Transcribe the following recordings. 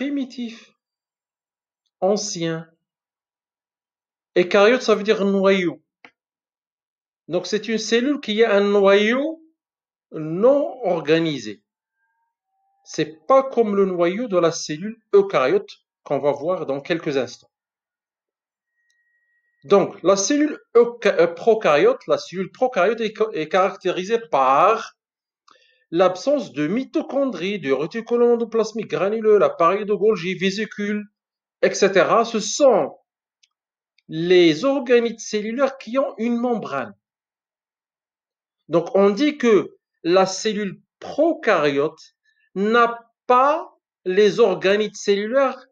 primitif, ancien. Eucaryote, ça veut dire noyau. Donc c'est une cellule qui a un noyau non organisé. C'est pas comme le noyau de la cellule eucaryote qu'on va voir dans quelques instants. Donc la cellule euh, prokaryote, la cellule procaryote est caractérisée par l'absence de mitochondries, de réticulum endoplasmiques granuleux, l'appareil de Golgi, vésicules, etc. Ce sont les organites cellulaires qui ont une membrane. Donc on dit que la cellule prokaryote n'a pas les organites cellulaires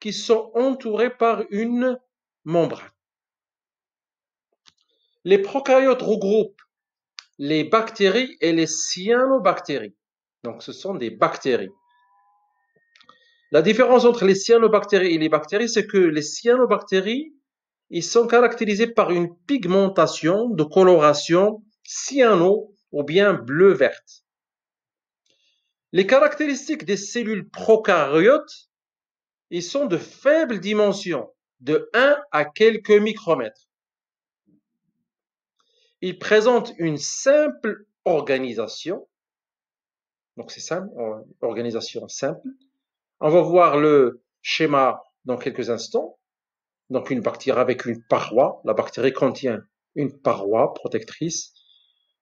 qui sont entourés par une membrane. Les prokaryotes regroupent les bactéries et les cyanobactéries. Donc ce sont des bactéries. La différence entre les cyanobactéries et les bactéries, c'est que les cyanobactéries, ils sont caractérisés par une pigmentation de coloration cyano ou bien bleu-verte. Les caractéristiques des cellules prokaryotes, ils sont de faibles dimension, de 1 à quelques micromètres il présente une simple organisation. Donc c'est simple, organisation simple. On va voir le schéma dans quelques instants. Donc une bactérie avec une paroi. La bactérie contient une paroi protectrice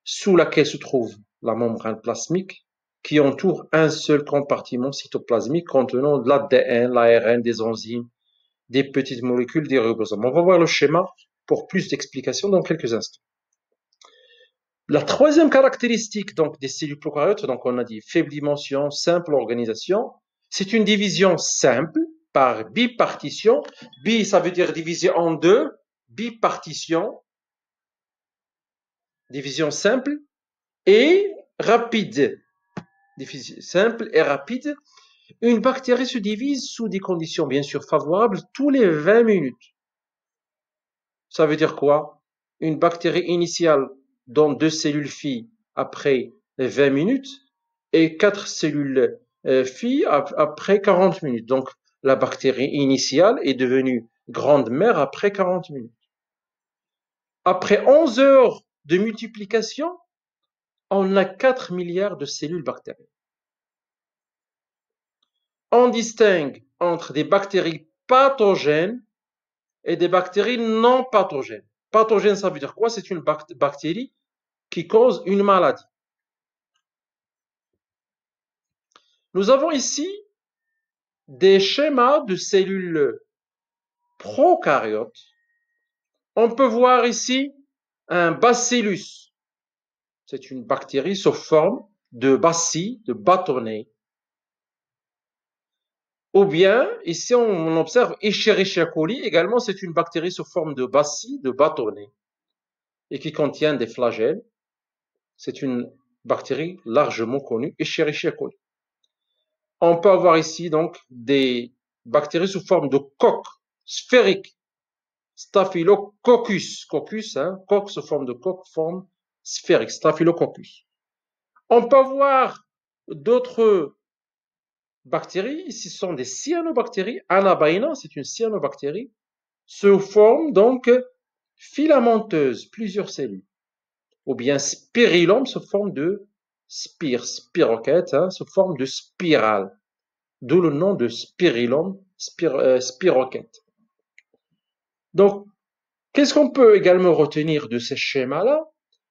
sous laquelle se trouve la membrane plasmique qui entoure un seul compartiment cytoplasmique contenant de l'ADN, l'ARN, des enzymes, des petites molécules, des ribosomes. On va voir le schéma pour plus d'explications dans quelques instants. La troisième caractéristique donc, des cellules prokaryotes, donc on a dit faible dimension, simple organisation, c'est une division simple par bipartition. Bi, ça veut dire diviser en deux, bipartition, division simple et rapide. Simple et rapide. Une bactérie se divise sous des conditions bien sûr favorables tous les 20 minutes. Ça veut dire quoi Une bactérie initiale dont deux cellules filles après 20 euh, minutes et quatre cellules euh, filles après 40 minutes. Donc, la bactérie initiale est devenue grande-mère après 40 minutes. Après 11 heures de multiplication, on a 4 milliards de cellules bactériennes. On distingue entre des bactéries pathogènes et des bactéries non pathogènes. Pathogène, ça veut dire quoi C'est une bactérie qui cause une maladie. Nous avons ici des schémas de cellules prokaryotes. On peut voir ici un bacillus. C'est une bactérie sous forme de bacille, de bâtonnet. Ou bien, ici on observe Escherichia coli, également c'est une bactérie sous forme de bacille, de bâtonnet, et qui contient des flagelles. C'est une bactérie largement connue, Escherichia coli. On peut avoir ici donc des bactéries sous forme de coque sphérique, Staphylococcus, coccus, hein, coque sous forme de coque, forme sphérique, Staphylococcus. On peut voir d'autres bactéries, ce sont des cyanobactéries, anabaina, c'est une cyanobactérie, se forme donc filamenteuses, plusieurs cellules. Ou bien spirillum se forme de spire, spiroquette, hein, se forme de spirale. D'où le nom de spirillum, spiroquette. Euh, donc, qu'est-ce qu'on peut également retenir de ces schémas-là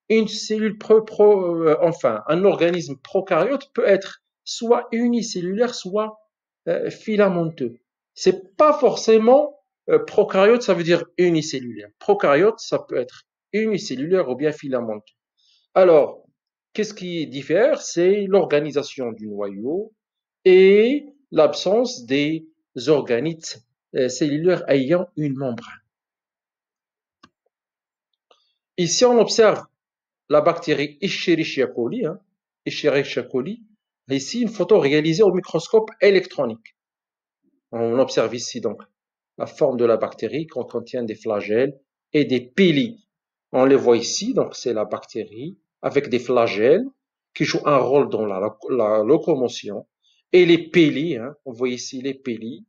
Une cellule, pro, euh, enfin, un organisme prokaryote peut être soit unicellulaire, soit euh, filamenteux. C'est pas forcément euh, prokaryote, ça veut dire unicellulaire. Prokaryote, ça peut être unicellulaire ou bien filamenteux. Alors, qu'est-ce qui diffère C'est l'organisation du noyau et l'absence des organites euh, cellulaires ayant une membrane. Ici, on observe la bactérie Escherichia coli, hein, Escherichia coli, ici une photo réalisée au microscope électronique. On observe ici donc la forme de la bactérie qui contient des flagelles et des pili. On les voit ici, donc c'est la bactérie avec des flagelles qui jouent un rôle dans la, locomotion et les pili, hein, on voit ici les pili.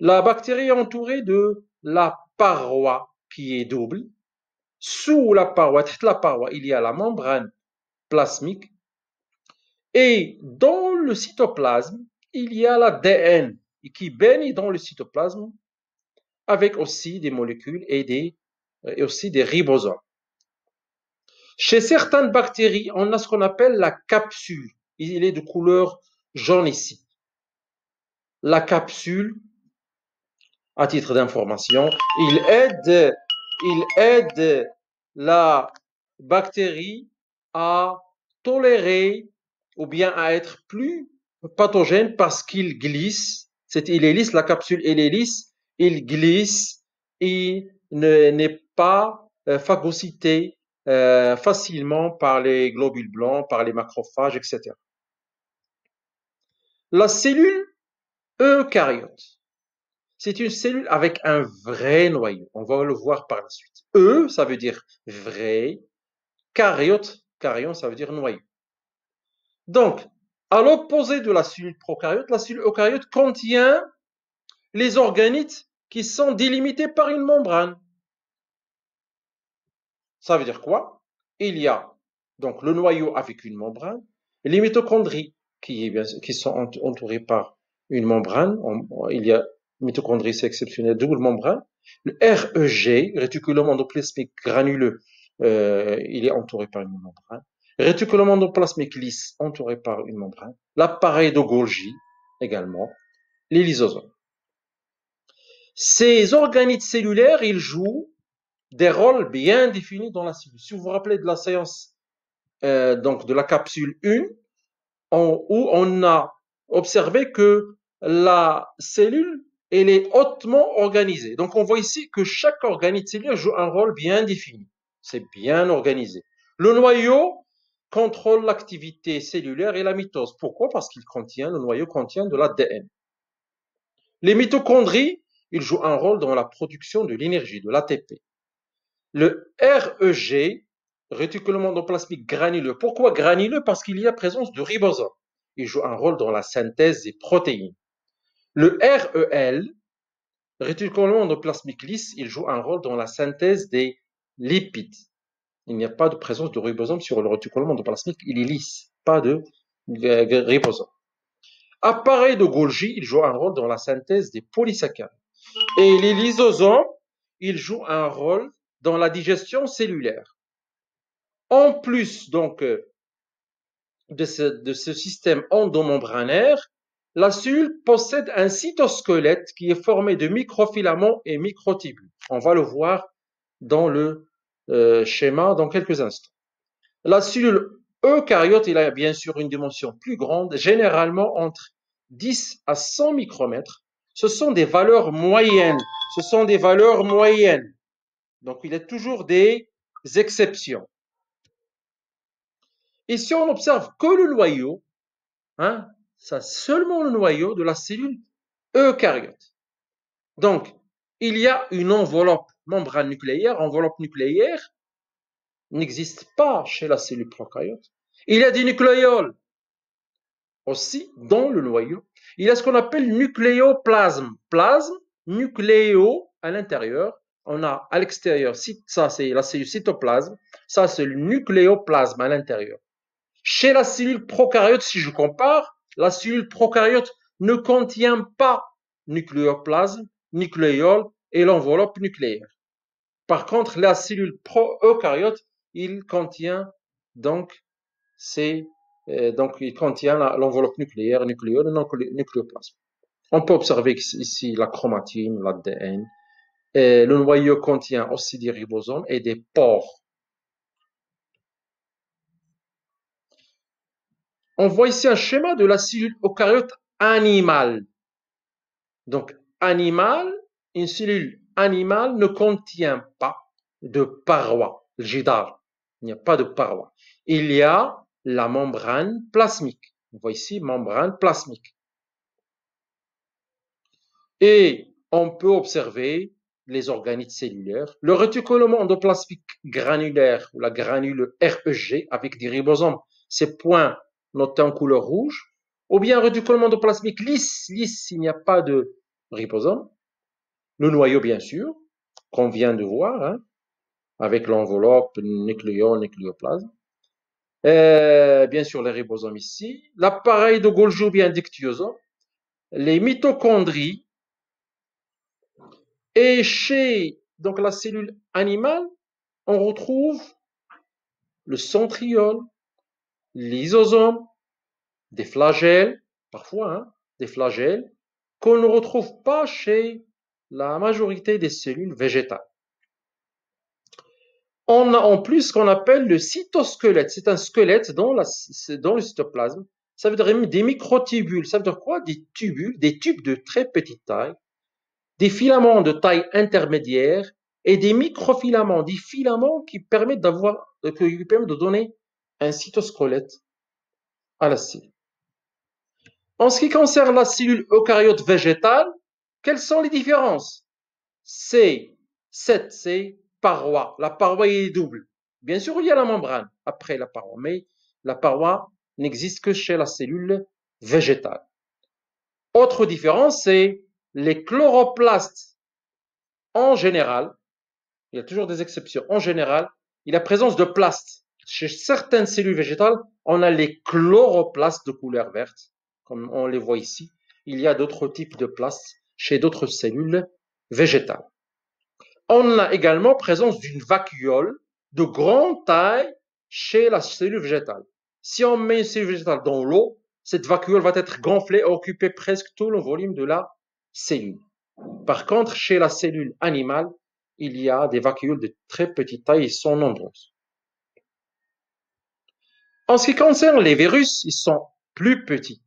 La bactérie est entourée de la paroi qui est double. Sous la paroi, la paroi, il y a la membrane plasmique et dans le cytoplasme, il y a l'ADN qui baigne dans le cytoplasme avec aussi des molécules et, des, euh, et aussi des ribosomes. Chez certaines bactéries, on a ce qu'on appelle la capsule. Il est de couleur jaune ici. La capsule, à titre d'information, il aide, il aide la bactérie à tolérer ou bien à être plus pathogène parce qu'il glisse. C'est, il la capsule est lisse, il glisse et n'est pas euh, phagocyté euh, facilement par les globules blancs, par les macrophages, etc. La cellule eucaryote, c'est une cellule avec un vrai noyau. On va le voir par la suite. E, ça veut dire vrai. Caryote, caryon, ça veut dire noyau. Donc, à l'opposé de la cellule prokaryote, la cellule eucaryote contient les organites qui sont délimités par une membrane. Ça veut dire quoi Il y a donc le noyau avec une membrane, les mitochondries qui, sont entourées par une membrane. Il y a mitochondries, c'est exceptionnel, double membrane. Le REG, réticulum endoplasmique granuleux, euh, il est entouré par une membrane. Réticulomandoplasmique lisse entouré par une membrane, l'appareil de Golgi également, les lysosomes. Ces organites cellulaires, ils jouent des rôles bien définis dans la cellule. Si vous vous rappelez de la séance euh, donc de la capsule 1, où on a observé que la cellule elle est hautement organisée. Donc on voit ici que chaque organite cellulaire joue un rôle bien défini. C'est bien organisé. Le noyau, contrôle l'activité cellulaire et la mitose. Pourquoi Parce qu'il contient, le noyau contient de l'ADN. Les mitochondries, ils jouent un rôle dans la production de l'énergie, de l'ATP. Le REG, réticulum endoplasmique granuleux. Pourquoi granuleux Parce qu'il y a présence de ribosomes. Il joue un rôle dans la synthèse des protéines. Le REL, réticulum endoplasmique lisse, il joue un rôle dans la synthèse des lipides il n'y a pas de présence de ribosome sur le reticulum endoplasmique, il est lisse, pas de ribosome. Appareil de Golgi, il joue un rôle dans la synthèse des polysaccharides. Et les lysosomes, ils jouent un rôle dans la digestion cellulaire. En plus donc euh, de ce, de ce système endomembranaire, la cellule possède un cytosquelette qui est formé de microfilaments et microtubules. On va le voir dans le euh, schéma dans quelques instants. La cellule eucaryote, il a bien sûr une dimension plus grande, généralement entre 10 à 100 micromètres. Ce sont des valeurs moyennes. Ce sont des valeurs moyennes. Donc, il y a toujours des exceptions. Et si on observe que le noyau, hein, ça seulement le noyau de la cellule eucaryote. Donc, il y a une enveloppe membrane nucléaire, enveloppe nucléaire, n'existe pas chez la cellule procaryote. Il y a des nucléoles aussi dans le noyau. Il y a ce qu'on appelle nucléoplasme. Plasme, nucléo à l'intérieur. On a à l'extérieur, ça c'est la cellule cytoplasme, ça c'est le nucléoplasme à l'intérieur. Chez la cellule procaryote, si je compare, la cellule prokaryote ne contient pas nucléoplasme, nucléole et l'enveloppe nucléaire. Par contre, la cellule pro-eucaryote, il contient donc c'est euh, donc il contient l'enveloppe nucléaire, nucléole et nucléoplasme. On peut observer ici la chromatine, l'ADN. Le noyau contient aussi des ribosomes et des pores. On voit ici un schéma de la cellule eucaryote animale. Donc, animale, une cellule animal ne contient pas de paroi, le Il n'y a pas de paroi. Il y a la membrane plasmique. voici voit ici membrane plasmique. Et on peut observer les organites cellulaires, le réticulum endoplasmique granulaire ou la granule REG avec des ribosomes, ces points notés en couleur rouge, ou bien un réticulum endoplasmique lisse, lisse, il n'y a pas de ribosome le noyau, bien sûr, qu'on vient de voir, hein, avec l'enveloppe nucléon, nucléoplasme. Euh, bien sûr, les ribosomes ici. L'appareil de Golgi bien dictyosome. Les mitochondries. Et chez donc, la cellule animale, on retrouve le centriole, l'isosome, des flagelles, parfois, hein, des flagelles, qu'on ne retrouve pas chez la majorité des cellules végétales. On a en plus ce qu'on appelle le cytosquelette. C'est un squelette dans, la, dans, le cytoplasme. Ça veut dire des microtubules. Ça veut dire quoi Des tubules, des tubes de très petite taille, des filaments de taille intermédiaire et des microfilaments, des filaments qui permettent d'avoir, euh, qui permettent de donner un cytosquelette à la cellule. En ce qui concerne la cellule eucaryote végétale, quelles sont les différences C'est 7, c'est paroi. La paroi est double. Bien sûr, il y a la membrane après la paroi, mais la paroi n'existe que chez la cellule végétale. Autre différence, c'est les chloroplastes. En général, il y a toujours des exceptions. En général, il y a présence de plastes. Chez certaines cellules végétales, on a les chloroplastes de couleur verte, comme on les voit ici. Il y a d'autres types de plastes chez d'autres cellules végétales. On a également présence d'une vacuole de grande taille chez la cellule végétale. Si on met une cellule végétale dans l'eau, cette vacuole va être gonflée et occuper presque tout le volume de la cellule. Par contre, chez la cellule animale, il y a des vacuoles de très petite taille, et sont nombreuses. En ce qui concerne les virus, ils sont plus petits.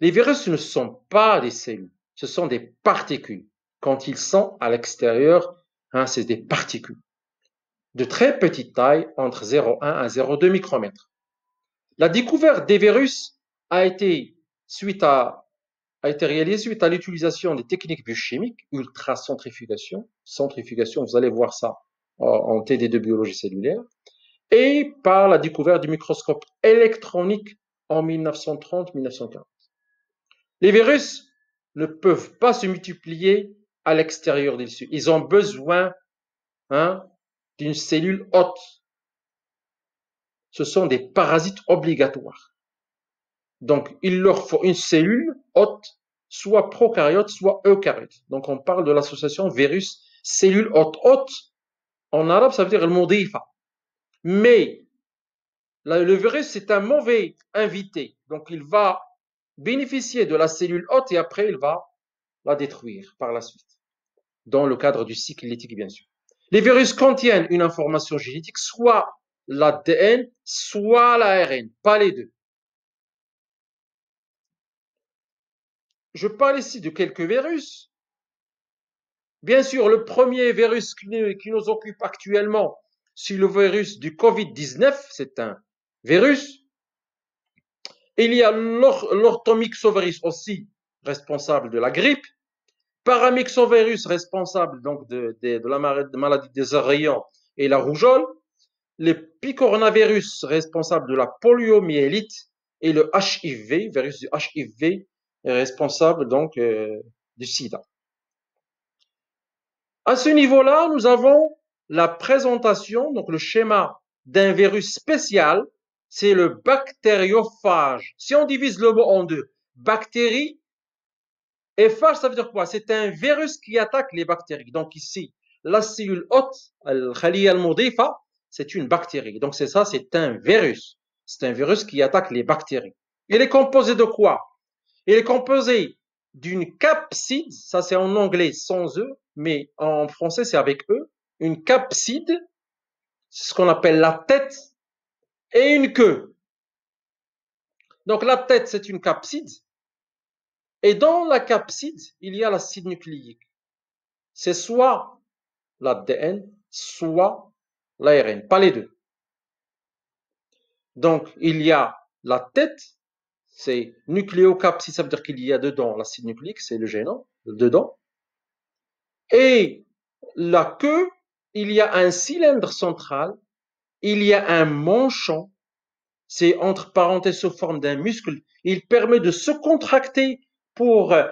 Les virus ne sont pas des cellules ce sont des particules. Quand ils sont à l'extérieur, hein, c'est des particules de très petite taille, entre 0,1 à 0,2 micromètres. La découverte des virus a été, suite à, a été réalisée suite à l'utilisation des techniques biochimiques, ultracentrifugation, centrifugation, vous allez voir ça en TD de biologie cellulaire, et par la découverte du microscope électronique en 1930-1940. Les virus ne peuvent pas se multiplier à l'extérieur des Ils ont besoin hein, d'une cellule haute. Ce sont des parasites obligatoires. Donc, il leur faut une cellule hôte, soit prokaryote, soit eucaryote. Donc, on parle de l'association virus cellule hôte hôte. En arabe, ça veut dire le modifa. Mais le virus, c'est un mauvais invité. Donc, il va bénéficier de la cellule hôte et après il va la détruire par la suite, dans le cadre du cycle lytique bien sûr. Les virus contiennent une information génétique, soit l'ADN, soit l'ARN, pas les deux. Je parle ici de quelques virus. Bien sûr, le premier virus qui nous occupe actuellement, c'est le virus du Covid-19, c'est un virus il y a l'orthomyxovirus aussi, responsable de la grippe. Paramyxovirus, responsable donc de, la maladie des oreillons et la rougeole. Le picornavirus, responsable de la poliomyélite. Et le HIV, virus du HIV, responsable donc euh, du sida. À ce niveau-là, nous avons la présentation, donc le schéma d'un virus spécial c'est le bactériophage. Si on divise le mot en deux, bactérie et phage, ça veut dire quoi C'est un virus qui attaque les bactéries. Donc ici, la cellule hôte, al-khaliya c'est une bactérie. Donc c'est ça, c'est un virus. C'est un virus qui attaque les bactéries. Il est composé de quoi Il est composé d'une capside, ça c'est en anglais sans E, mais en français c'est avec E, une capside, C'est ce qu'on appelle la tête et une queue. Donc la tête, c'est une capside. Et dans la capside, il y a l'acide nucléique. C'est soit l'ADN, soit l'ARN, pas les deux. Donc il y a la tête, c'est nucléocapside, ça veut dire qu'il y a dedans l'acide nucléique, c'est le génome, dedans. Et la queue, il y a un cylindre central il y a un manchon, c'est entre parenthèses sous forme d'un muscle, il permet de se contracter pour euh,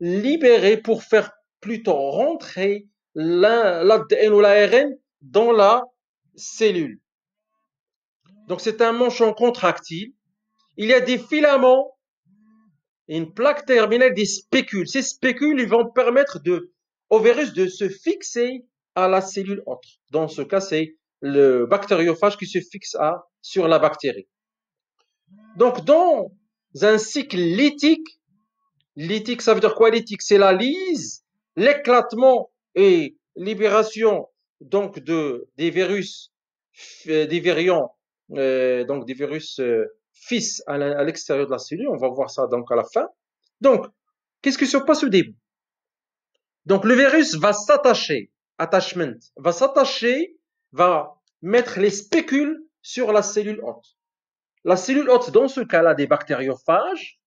libérer, pour faire plutôt rentrer l'ADN ou l'ARN dans la cellule. Donc c'est un manchon contractile. Il y a des filaments une plaque terminale des spécules. Ces spécules ils vont permettre au virus de se fixer à la cellule autre, Dans ce cas, c'est le bactériophage qui se fixe à, sur la bactérie. Donc, dans un cycle lithique, lithique, ça veut dire quoi lytique? C'est la lyse, l'éclatement et libération donc de des virus, euh, des virions, euh, donc des virus euh, fils à l'extérieur de la cellule. On va voir ça donc à la fin. Donc, qu'est-ce qui se passe au début Donc, le virus va s'attacher, attachment, va s'attacher, va mettre les spécules sur la cellule hôte. La cellule hôte, dans ce cas-là, des bactériophages,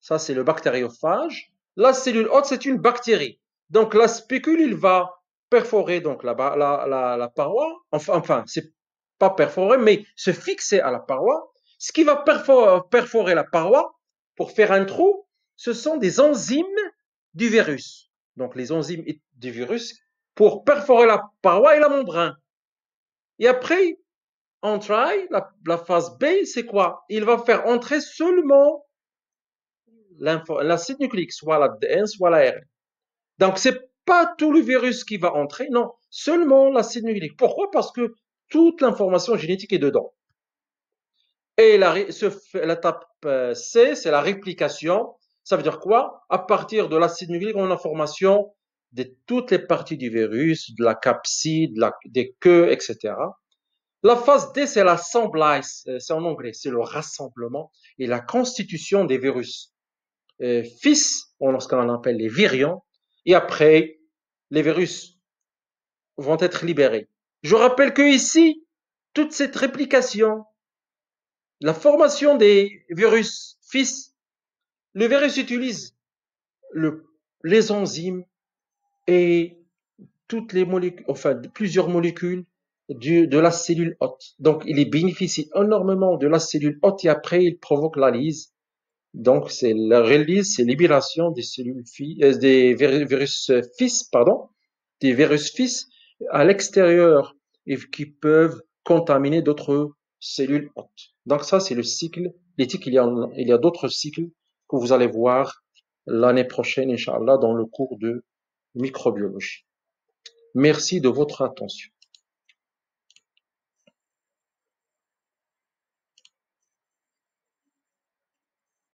ça c'est le bactériophage. La cellule hôte, c'est une bactérie. Donc la spécule, il va perforer donc la, paroi, enfin, enfin c'est pas perforer, mais se fixer à la paroi. Ce qui va perforer la paroi pour faire un trou, ce sont des enzymes du virus. Donc les enzymes du virus pour perforer la paroi et la membrane. Et après, on try, la, phase B, c'est quoi Il va faire entrer seulement l'acide nucléique, soit la DN, soit la R. Donc, c'est pas tout le virus qui va entrer, non, seulement l'acide nucléique. Pourquoi Parce que toute l'information génétique est dedans. Et l'étape euh, C, c'est la réplication. Ça veut dire quoi À partir de l'acide nucléique, on a formation de toutes les parties du virus, de la capside, des queues, etc. La phase D, c'est l'assemblage, euh, c'est en anglais, c'est le rassemblement et la constitution des virus. Euh, fils, on, ce appelle les virions, et après, les virus vont être libérés. Je rappelle que ici, toute cette réplication, la formation des virus fils, le virus utilise le, les enzymes et toutes les molécules, enfin plusieurs molécules du, de la cellule hôte. Donc il bénéficie énormément de la cellule hôte et après il provoque la lyse. Donc c'est la release, c'est libération des cellules euh, des virus fils, pardon, des virus fils à l'extérieur et qui peuvent contaminer d'autres cellules hôtes. Donc ça c'est le cycle l'éthique. Il y a il y a d'autres cycles que vous allez voir l'année prochaine, Inch'Allah, dans le cours de microbiologie. Merci de votre attention.